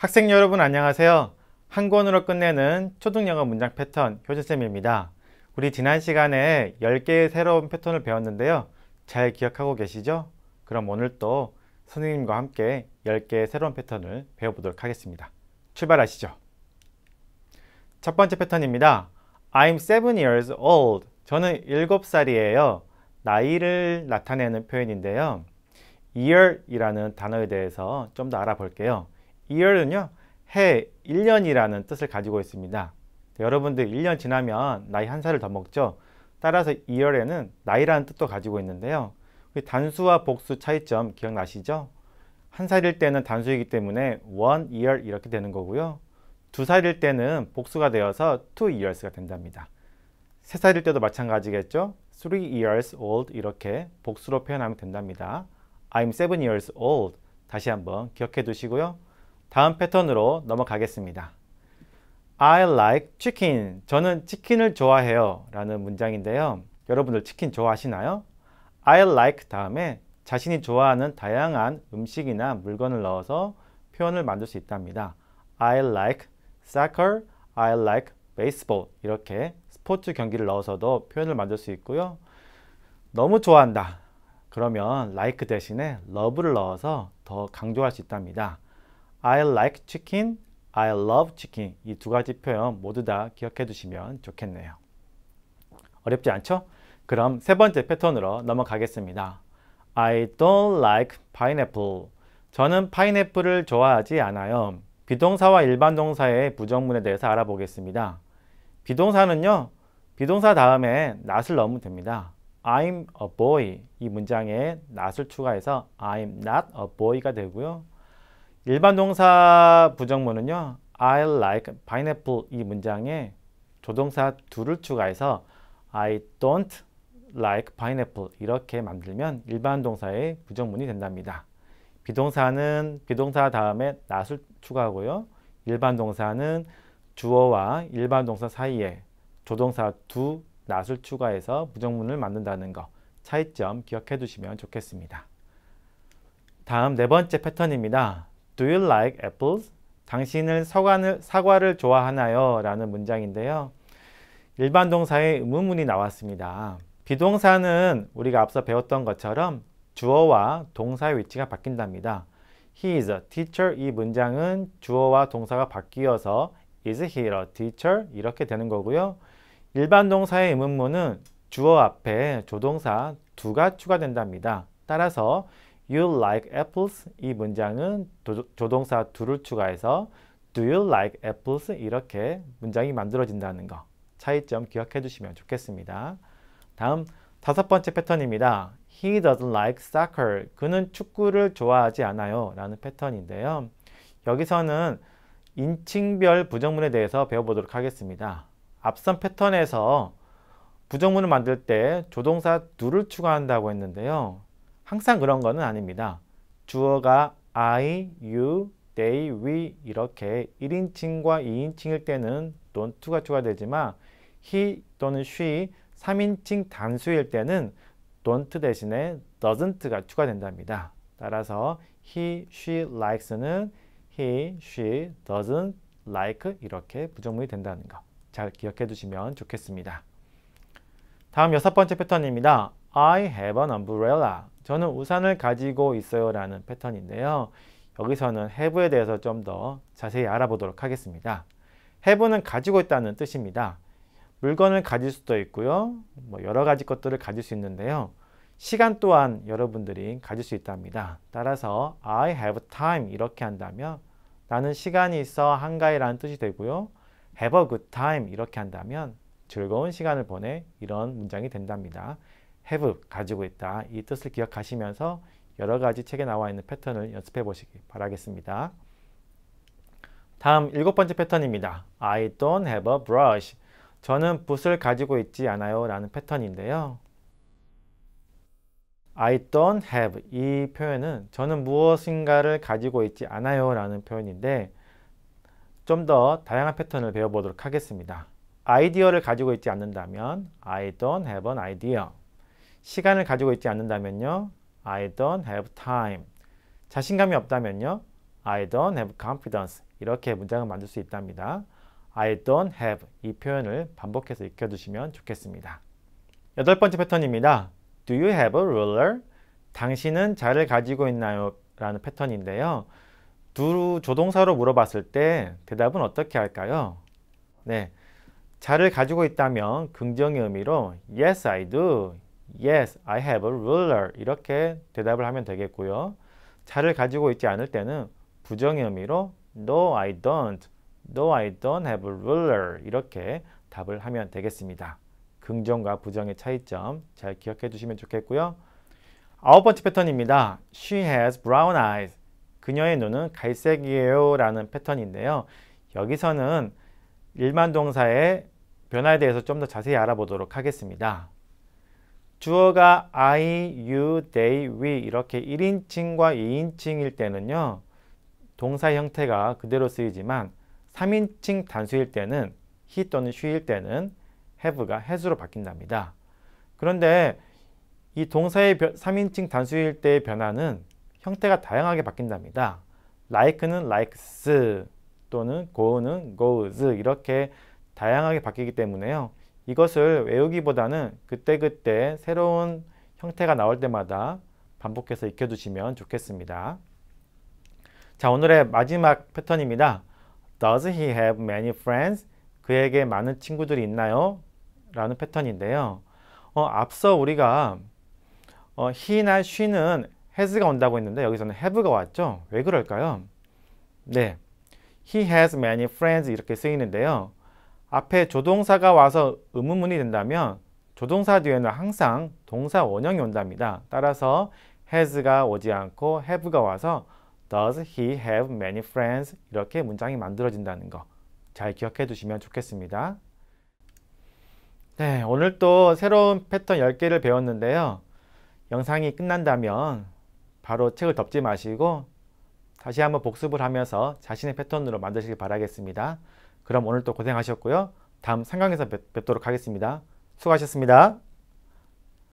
학생 여러분 안녕하세요. 한 권으로 끝내는 초등영어 문장 패턴 효진쌤입니다. 우리 지난 시간에 10개의 새로운 패턴을 배웠는데요. 잘 기억하고 계시죠? 그럼 오늘 또 선생님과 함께 10개의 새로운 패턴을 배워보도록 하겠습니다. 출발하시죠. 첫 번째 패턴입니다. I'm 7 years old. 저는 7살이에요. 나이를 나타내는 표현인데요. year이라는 단어에 대해서 좀 더 알아볼게요. year은요, 해, 1년이라는 뜻을 가지고 있습니다. 여러분들 1년 지나면 나이 한 살을 더 먹죠. 따라서 year에는 나이라는 뜻도 가지고 있는데요. 그 단수와 복수 차이점 기억나시죠? 한 살일 때는 단수이기 때문에 one year 이렇게 되는 거고요. 두 살일 때는 복수가 되어서 two years가 된답니다. 세 살일 때도 마찬가지겠죠? three years old 이렇게 복수로 표현하면 된답니다. I'm seven years old 다시 한번 기억해 두시고요. 다음 패턴으로 넘어가겠습니다. I like chicken. 저는 치킨을 좋아해요. 라는 문장인데요. 여러분들 치킨 좋아하시나요? I like 다음에 자신이 좋아하는 다양한 음식이나 물건을 넣어서 표현을 만들 수 있답니다. I like soccer, I like baseball 이렇게 스포츠 경기를 넣어서도 표현을 만들 수 있고요. 너무 좋아한다. 그러면 like 대신에 love를 넣어서 더 강조할 수 있답니다. I like chicken, I love chicken 이 두 가지 표현 모두 다 기억해 두시면 좋겠네요. 어렵지 않죠? 그럼 세 번째 패턴으로 넘어가겠습니다. I don't like pineapple. 저는 파인애플을 좋아하지 않아요. 비동사와 일반 동사의 부정문에 대해서 알아보겠습니다. 비동사는요. 비동사 다음에 not을 넣으면 됩니다. I'm a boy 이 문장에 not을 추가해서 I'm not a boy가 되고요. 일반 동사 부정문은요. I like pineapple 이 문장에 조동사 둘을 추가해서 I don't like pineapple 이렇게 만들면 일반 동사의 부정문이 된답니다. 비동사는 비동사 다음에 낫을 추가하고요. 일반 동사는 주어와 일반 동사 사이에 조동사 두 낫을 추가해서 부정문을 만든다는 것 차이점 기억해 두시면 좋겠습니다. 다음 네 번째 패턴입니다. Do you like apples? 당신은 사과를, 사과를 좋아하나요? 라는 문장인데요. 일반 동사에 의문문이 나왔습니다. 비동사는 우리가 앞서 배웠던 것처럼 주어와 동사의 위치가 바뀐답니다. He is a teacher 이 문장은 주어와 동사가 바뀌어서 is he a teacher 이렇게 되는 거고요. 일반 동사의 의문문은 주어 앞에 조동사 두가 추가된답니다. 따라서 You like apples? 이 문장은 도, 조동사 둘을 추가해서 Do you like apples? 이렇게 문장이 만들어진다는 거 차이점 기억해 주시면 좋겠습니다. 다음 다섯 번째 패턴입니다. He doesn't like soccer. 그는 축구를 좋아하지 않아요. 라는 패턴인데요. 여기서는 인칭별 부정문에 대해서 배워보도록 하겠습니다. 앞선 패턴에서 부정문을 만들 때 조동사 둘을 추가한다고 했는데요. 항상 그런 거는 아닙니다. 주어가 I, you, they, we 이렇게 1인칭과 2인칭일 때는 don't가 추가되지만 he 또는 she 3인칭 단수일 때는 don't 대신에 doesn't가 추가된답니다. 따라서 he, she likes는 he, she doesn't like 이렇게 부정문이 된다는 거잘 기억해 두시면 좋겠습니다. 다음 여섯 번째 패턴입니다. I have an umbrella. 저는 우산을 가지고 있어요 라는 패턴인데요. 여기서는 have에 대해서 좀 더 자세히 알아보도록 하겠습니다. have는 가지고 있다는 뜻입니다. 물건을 가질 수도 있고요. 뭐 여러 가지 것들을 가질 수 있는데요. 시간 또한 여러분들이 가질 수 있답니다. 따라서 I have time 이렇게 한다면 나는 시간이 있어 한가해라는 뜻이 되고요. have a good time 이렇게 한다면 즐거운 시간을 보내 이런 문장이 된답니다. have 가지고 있다. 이 뜻을 기억하시면서 여러 가지 책에 나와 있는 패턴을 연습해 보시기 바라겠습니다. 다음 일곱 번째 패턴입니다. I don't have a brush. 저는 붓을 가지고 있지 않아요 라는 패턴인데요. I don't have 이 표현은 저는 무엇인가를 가지고 있지 않아요 라는 표현인데 좀 더 다양한 패턴을 배워보도록 하겠습니다. 아이디어를 가지고 있지 않는다면 I don't have an idea 시간을 가지고 있지 않는다면요. I don't have time. 자신감이 없다면요. I don't have confidence. 이렇게 문장을 만들 수 있답니다. I don't have 이 표현을 반복해서 익혀두시면 좋겠습니다. 여덟 번째 패턴입니다. Do you have a ruler? 당신은 자를 가지고 있나요? 라는 패턴인데요. 두 조동사로 물어봤을 때 대답은 어떻게 할까요? 네, 자를 가지고 있다면 긍정의 의미로 Yes, I do. Yes, I have a ruler. 이렇게 대답을 하면 되겠고요. 자를 가지고 있지 않을 때는 부정의 의미로 No, I don't. No, I don't have a ruler. 이렇게 답을 하면 되겠습니다. 긍정과 부정의 차이점 잘 기억해 주시면 좋겠고요. 아홉 번째 패턴입니다. She has brown eyes. 그녀의 눈은 갈색이에요 라는 패턴인데요. 여기서는 일반 동사의 변화에 대해서 좀 더 자세히 알아보도록 하겠습니다. 주어가 I, you, they, we 이렇게 1인칭과 2인칭일 때는요. 동사 형태가 그대로 쓰이지만 3인칭 단수일 때는 he 또는 she일 때는 have가 has로 바뀐답니다. 그런데 이 동사의 3인칭 단수일 때의 변화는 형태가 다양하게 바뀐답니다. like는 likes 또는 go는 goes 이렇게 다양하게 바뀌기 때문에요. 이것을 외우기보다는 그때그때 새로운 형태가 나올 때마다 반복해서 익혀두시면 좋겠습니다. 자, 오늘의 마지막 패턴입니다. Does he have many friends? 그에게 많은 친구들이 있나요? 라는 패턴인데요. 어, 앞서 우리가 어, he나 she는 has가 온다고 했는데 여기서는 have가 왔죠. 왜 그럴까요? 네, he has many friends 이렇게 쓰이는데요. 앞에 조동사가 와서 의문문이 된다면 조동사 뒤에는 항상 동사 원형이 온답니다. 따라서 has가 오지 않고 have가 와서 does he have many friends 이렇게 문장이 만들어진다는 거 잘 기억해 두시면 좋겠습니다. 네, 오늘 또 새로운 패턴 10개를 배웠는데요. 영상이 끝난다면 바로 책을 덮지 마시고 다시 한번 복습을 하면서 자신의 패턴으로 만드시길 바라겠습니다. 그럼 오늘도 고생하셨고요. 다음 상강에서 뵙도록 하겠습니다. 수고하셨습니다.